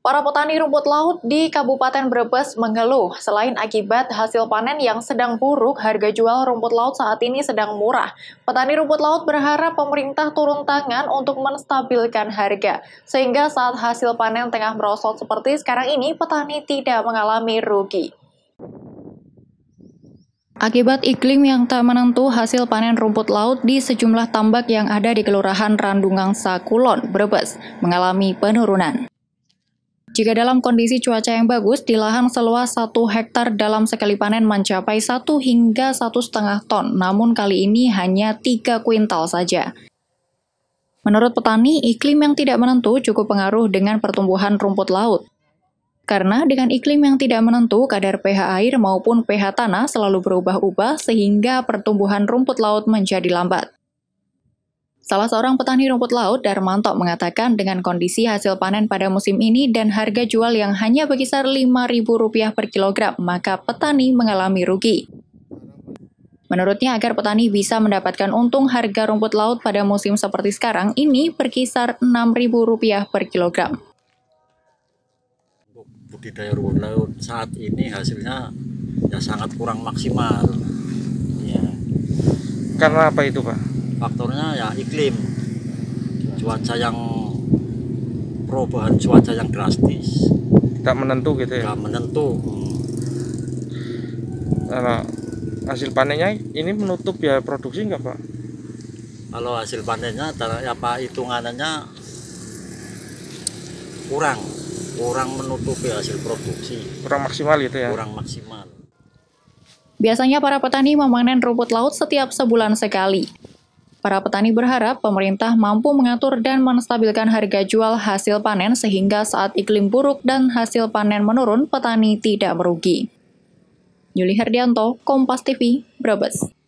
Para petani rumput laut di Kabupaten Brebes mengeluh selain akibat hasil panen yang sedang buruk, harga jual rumput laut saat ini sedang murah. Petani rumput laut berharap pemerintah turun tangan untuk menstabilkan harga, sehingga saat hasil panen tengah merosot seperti sekarang ini, petani tidak mengalami rugi. Akibat iklim yang tak menentu, hasil panen rumput laut di sejumlah tambak yang ada di Kelurahan Randungang Sakulon, Brebes, mengalami penurunan. Jika dalam kondisi cuaca yang bagus, di lahan seluas 1 hektar dalam sekali panen mencapai 1 hingga 1,5 ton, namun kali ini hanya 3 kuintal saja. Menurut petani, iklim yang tidak menentu cukup pengaruh dengan pertumbuhan rumput laut. Karena dengan iklim yang tidak menentu, kadar pH air maupun pH tanah selalu berubah-ubah sehingga pertumbuhan rumput laut menjadi lambat. Salah seorang petani rumput laut, Darmanto, mengatakan dengan kondisi hasil panen pada musim ini dan harga jual yang hanya berkisar Rp5.000 per kilogram, maka petani mengalami rugi. Menurutnya, agar petani bisa mendapatkan untung harga rumput laut pada musim seperti sekarang ini berkisar Rp6.000 per kilogram. Budidaya rumput laut saat ini hasilnya ya sangat kurang maksimal. Ya. Karena apa itu, Pak? faktornya ya iklim cuaca yang perubahan cuaca yang drastis tidak menentu gitu ya tidak menentu nah, hasil panennya ini menutup ya produksi enggak pak kalau hasil panennya apa hitungannya kurang kurang menutupi hasil produksi kurang maksimal gitu ya kurang maksimal Biasanya para petani memanen rumput laut setiap sebulan sekali. Para petani berharap pemerintah mampu mengatur dan menstabilkan harga jual hasil panen sehingga saat iklim buruk dan hasil panen menurun, petani tidak merugi. Yuli Herdianto, Kompas TV, Brebes.